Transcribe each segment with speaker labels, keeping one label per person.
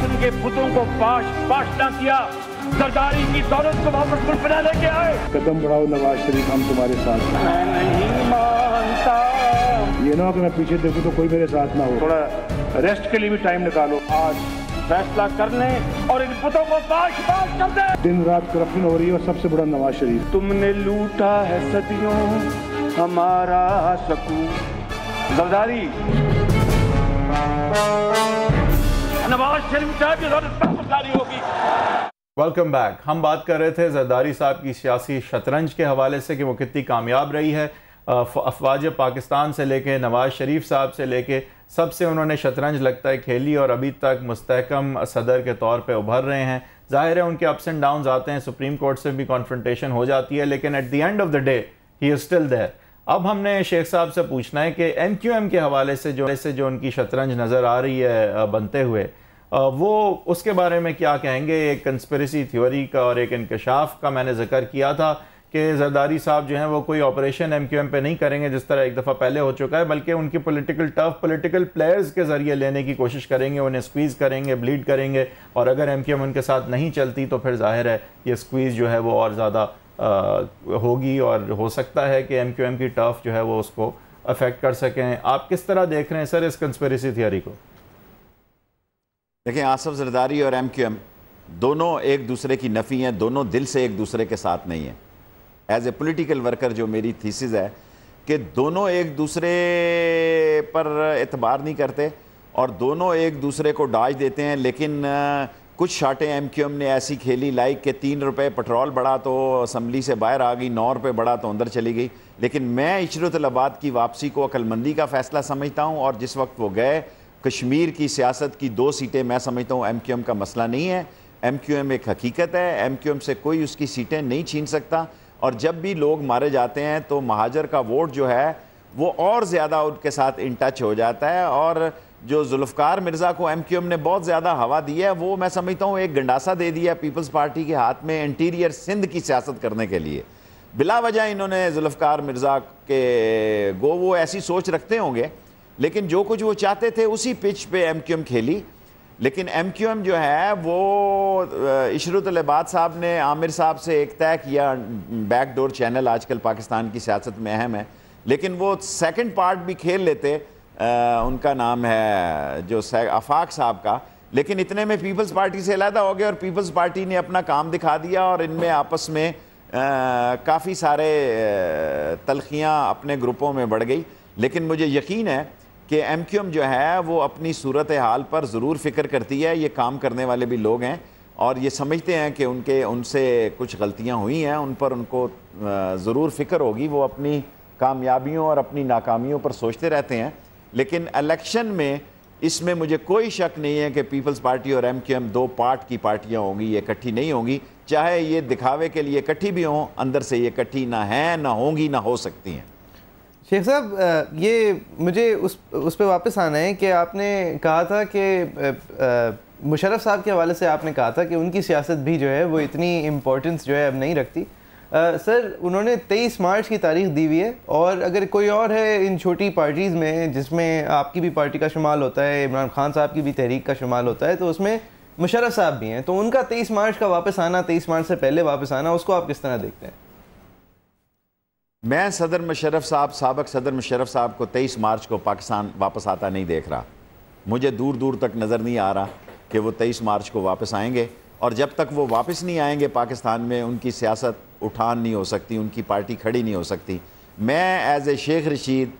Speaker 1: सिंह के पुतों को पाश पाश ना किया सरदारी की दौलत को वापस मुल्पना लेके आए कदम बढ़ाओ
Speaker 2: नवाज शरीफ हम तुम्हारे साथ मैं नहीं
Speaker 1: मानता ये ना कि मैं पीछे देखूं तो कोई मेरे साथ ना हो थोड़ा रेस्ट के लिए भी टाइम निकालो आज फैसला कर ले और इन पुतों को पाश पाश कर दे दिन रात करप्शन हो रही है और सबसे बड़ा नवाज शरीफ तुमने लूटा है सदियों हमारा सकून जरदारी नवाज शरीफ साहब वेलकम बैक हम बात कर रहे थे जरदारी साहब की सियासी शतरंज के हवाले से कि वो कितनी कामयाब रही है अफवाज पाकिस्तान से लेके नवाज शरीफ साहब से लेके सबसे उन्होंने शतरंज लगता है खेली और अभी तक मुस्तकम सदर के तौर पे उभर रहे हैं जाहिर है उनके अप्स एंड डाउन आते हैं सुप्रीम कोर्ट से भी कॉन्फ्रेंटेशन हो जाती है लेकिन at the end of the day he is still there अब हमने शेख साहब से पूछना है कि एम क्यू एम के हवाले से जो ऐसे जो उनकी शतरंज नज़र आ रही है बनते हुए वो उसके बारे में क्या कहेंगे एक कंस्परेसी थ्योरी का और एक इंकशाफ का मैंने जिक्र किया था कि जरदारी साहब जो हैं वो कोई ऑपरेशन एम क्यू एम पे नहीं करेंगे जिस तरह एक दफ़ा पहले हो चुका है बल्कि उनकी पोलिटिकल टफ पोलिटिकल प्लेयर्स के ज़रिए लेने की कोशिश करेंगे उन्हें स्क्वीज़ करेंगे ब्लीड करेंगे और अगर एम क्यू एम उनके साथ नहीं चलती तो फिर जाहिर है ये स्क्वीज़ जो है वो और ज़्यादा होगी और हो सकता है कि एम क्यू एम की टफ जो है वो उसको अफेक्ट कर सकें आप किस तरह देख रहे हैं सर इस कंस्परेसी थियोरी को
Speaker 3: देखें आसफ जरदारी और एम क्यू एम
Speaker 1: दोनों एक
Speaker 3: दूसरे की नफ़ी हैं दोनों दिल से एक दूसरे के साथ नहीं हैं एज ए पोलिटिकल वर्कर जो मेरी थीसिस है कि दोनों एक दूसरे पर एतबार नहीं करते और दोनों एक दूसरे को डाज देते हैं लेकिन कुछ शाटें एम क्यू एम ने ऐसी खेली लाइक के तीन रुपए पेट्रोल बढ़ा तो असम्बली से बाहर आ गई नौ रुपये बढ़ा तो अंदर चली गई लेकिन मैं इशरतलबाद की वापसी को अकलमंदी का फैसला समझता हूँ और जिस वक्त वो गए कश्मीर की सियासत की दो सीटें मैं समझता हूँ एम क्यू एम का मसला नहीं है एम क्यू एम एक हकीकत है एम क्यू एम से कोई उसकी सीटें नहीं छीन सकता और जब भी लोग मारे जाते हैं तो महाजर का वोट जो है वो और ज़्यादा उनके साथ इन टच हो जाता है और जो जुल्फ़कार मिर्ज़ा को एम क्यू एम ने बहुत ज़्यादा हवा दी है वो मैं समझता हूँ एक गंडासा दे दिया पीपल्स पार्टी के हाथ में इंटीरियर सिंध की सियासत करने के लिए बिला वजह इन्होंने जुल्फ़कार मिर्ज़ा के गो वो ऐसी सोच रखते होंगे लेकिन जो कुछ वो चाहते थे उसी पिच पे एम क्यू एम खेली लेकिन एम क्यू एम जो है वो इशरतलबाद साहब ने आमिर साहब से एक तय किया बैकडोर चैनल आजकल पाकिस्तान की सियासत में अहम है लेकिन वो सेकंड पार्ट भी खेल लेते आ, उनका नाम है जो आफाक साहब का लेकिन इतने में पीपल्स पार्टी से अलहदा हो गए और पीपल्स पार्टी ने अपना काम दिखा दिया और इनमें आपस में काफ़ी सारे तलखियाँ अपने ग्रुपों में बढ़ गई लेकिन मुझे यकीन है कि एम क्यू एम जो है वो अपनी सूरत हाल पर ज़रूर फ़िक्र करती है ये काम करने वाले भी लोग हैं और ये समझते हैं कि उनके उनसे कुछ गलतियाँ हुई हैं उन पर उनको ज़रूर फ़िक्र होगी वो अपनी कामयाबियों और अपनी नाकामियों पर सोचते रहते हैं लेकिन इलेक्शन में इसमें मुझे कोई शक नहीं है कि पीपल्स पार्टी और एम क्यू एम दो पार्ट की पार्टियां होंगी ये इकट्ठी नहीं होंगी चाहे ये दिखावे के लिए इकट्ठी भी हों अंदर से ये इकट्ठी ना हैं ना होंगी ना हो सकती हैं
Speaker 2: शेख साहब ये मुझे उस उस पर वापस आना है कि आपने कहा था कि मुशरफ साहब के हवाले से आपने कहा था कि उनकी सियासत भी जो है वो इतनी इम्पोर्टेंस जो है अब नहीं रखती सर उन्होंने 23 मार्च की तारीख दी हुई है और अगर कोई और है इन छोटी पार्टीज़ में जिसमें आपकी भी पार्टी का शुमाल होता है इमरान खान साहब की भी तहरीक का शुमाल होता है तो उसमें मुशरफ साहब भी हैं तो उनका 23 मार्च का वापस आना 23 मार्च से पहले वापस आना उसको आप किस तरह देखते हैं मैं सदर
Speaker 3: मुशरफ साहब सबक सदर मुशरफ साहब को तेईस मार्च को पाकिस्तान वापस आता नहीं देख रहा मुझे दूर दूर तक नज़र नहीं आ रहा कि वो तेईस मार्च को वापस आएंगे और जब तक वो वापस नहीं आएंगे पाकिस्तान में उनकी सियासत उठान नहीं हो सकती उनकी पार्टी खड़ी नहीं हो सकती मैं एज ए शेख रशीद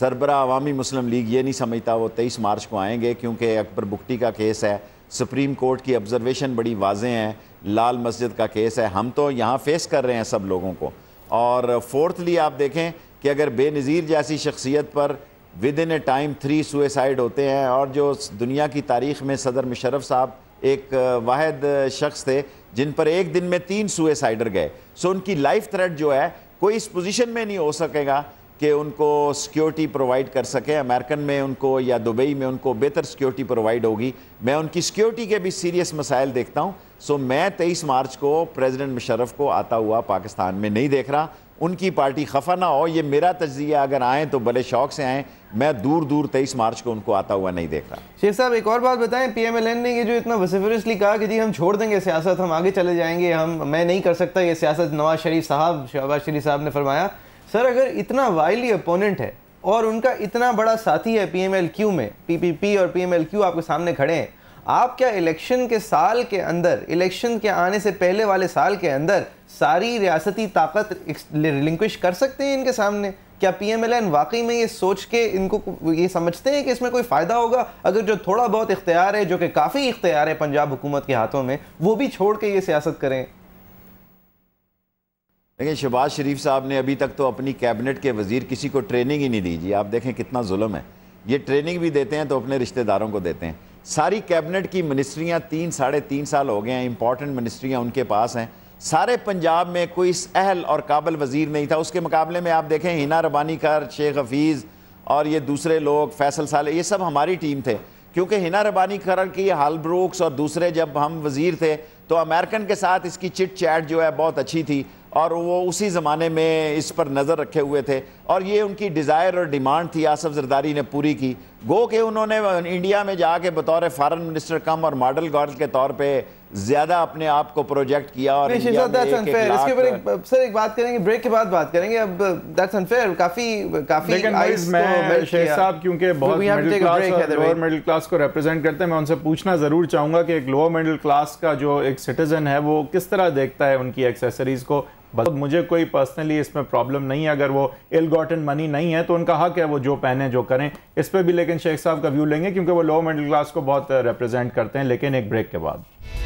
Speaker 3: सरबरा अवामी मुस्लिम लीग ये नहीं समझता वो तेईस मार्च को आएंगे क्योंकि अकबर बुगटी का केस है सुप्रीम कोर्ट की ऑब्जर्वेशन बड़ी वाजें हैं लाल मस्जिद का केस है हम तो यहाँ फेस कर रहे हैं सब लोगों को और फोर्थली आप देखें कि अगर बेनज़ीर जैसी शख्सियत पर within a time three suicide होते हैं और जो दुनिया की तारीख में सदर मुशरफ साहब एक वाद शख्स थे जिन पर एक दिन में तीन सुसाइडर गए सो उनकी लाइफ थ्रेट जो है कोई इस पोजिशन में नहीं हो सकेगा कि उनको सिक्योरिटी प्रोवाइड कर सके अमेरिकन में उनको या दुबई में उनको बेहतर सिक्योरिटी प्रोवाइड होगी मैं उनकी सिक्योरिटी के भी सीरियस मसाइल देखता हूँ सो मैं तेईस मार्च को प्रेजिडेंट मुशरफ को आता हुआ पाकिस्तान में नहीं देख रहा उनकी पार्टी खफा ना हो ये मेरा तजिया अगर आए तो भले शौक से आए मैं दूर दूर तेईस मार्च को उनको आता हुआ नहीं देखा
Speaker 2: शेख साहब एक और बात बताएं पीएमएलएन ने ये जो इतना वसीफरसली कहा कि जी हम छोड़ देंगे सियासत हम आगे चले जाएंगे हम मैं नहीं कर सकता ये सियासत नवाज शरीफ साहब शहबाज शरीफ साहब ने फरमाया सर अगर इतना वायली अपोनेंट है और उनका इतना बड़ा साथी है क्यू में पी और क्यू आपके सामने खड़े हैं आप क्या इलेक्शन के साल के अंदर इलेक्शन के आने से पहले वाले साल के अंदर सारी रियासती ताकत रिलिंक्विश कर सकते हैं इनके सामने क्या पी एम एल एन वाकई में ये सोच के इनको ये समझते हैं कि इसमें कोई फ़ायदा होगा अगर जो थोड़ा बहुत इख्तियार है जो कि काफ़ी इख्तियार है पंजाब हुकूमत के हाथों में वो भी छोड़ के ये सियासत करें लेकिन शहबाज शरीफ साहब ने अभी तक तो अपनी कैबिनेट
Speaker 3: के वजीर किसी को ट्रेनिंग ही नहीं दी जी आप देखें कितना जुल्म है ये ट्रेनिंग भी देते हैं तो अपने रिश्तेदारों को देते हैं सारी कैबिनेट की मिनिस्ट्रियाँ तीन साढ़े तीन साल हो गए हैं इंपॉर्टेंट मिनिस्ट्रियाँ उनके पास हैं सारे पंजाब में कोई इस अहल और काबिल वजीर नहीं था उसके मुकाबले में आप देखें हिना रबानी कर शेख हफीज़ और ये दूसरे लोग फैसल साले ये सब हमारी टीम थे क्योंकि हिना रबानी कर की हाल ब्रोक्स और दूसरे जब हम वजीर थे तो अमेरिकन के साथ इसकी चिट चैट जो है बहुत अच्छी थी और वो उसी ज़माने में इस पर नज़र रखे हुए थे और ये उनकी डिज़ायर और डिमांड थी आसफ जरदारी ने पूरी की गो के उन्होंने इंडिया में जाके बतौर फॉरेन मिनिस्टर कम और मॉडल गर्ल के तौर पे ज्यादा अपने आप को प्रोजेक्ट किया और इसके पर
Speaker 2: सर एक बात करेंगे ब्रेक के बाद बात करेंगे अब दैट्स अनफेयर काफी काफी मैं शेख साहब क्योंकि बहुत middle class lower
Speaker 1: middle class को रिप्रेजेंट करते हैं मैं उनसे पूछना जरूर चाहूंगा कि एक लोअर मिडिल क्लास का जो एक सिटीजन है वो किस तरह देखता है उनकी एक्सेसरीज को बस मुझे कोई पर्सनली इसमें प्रॉब्लम नहीं है अगर वो इल गॉटन मनी नहीं है तो उनका हक है वो जो पहने जो करें इस पर भी लेकिन शेख साहब का व्यू लेंगे क्योंकि वो लोअर मिडिल क्लास को बहुत रिप्रेजेंट करते हैं लेकिन एक ब्रेक के बाद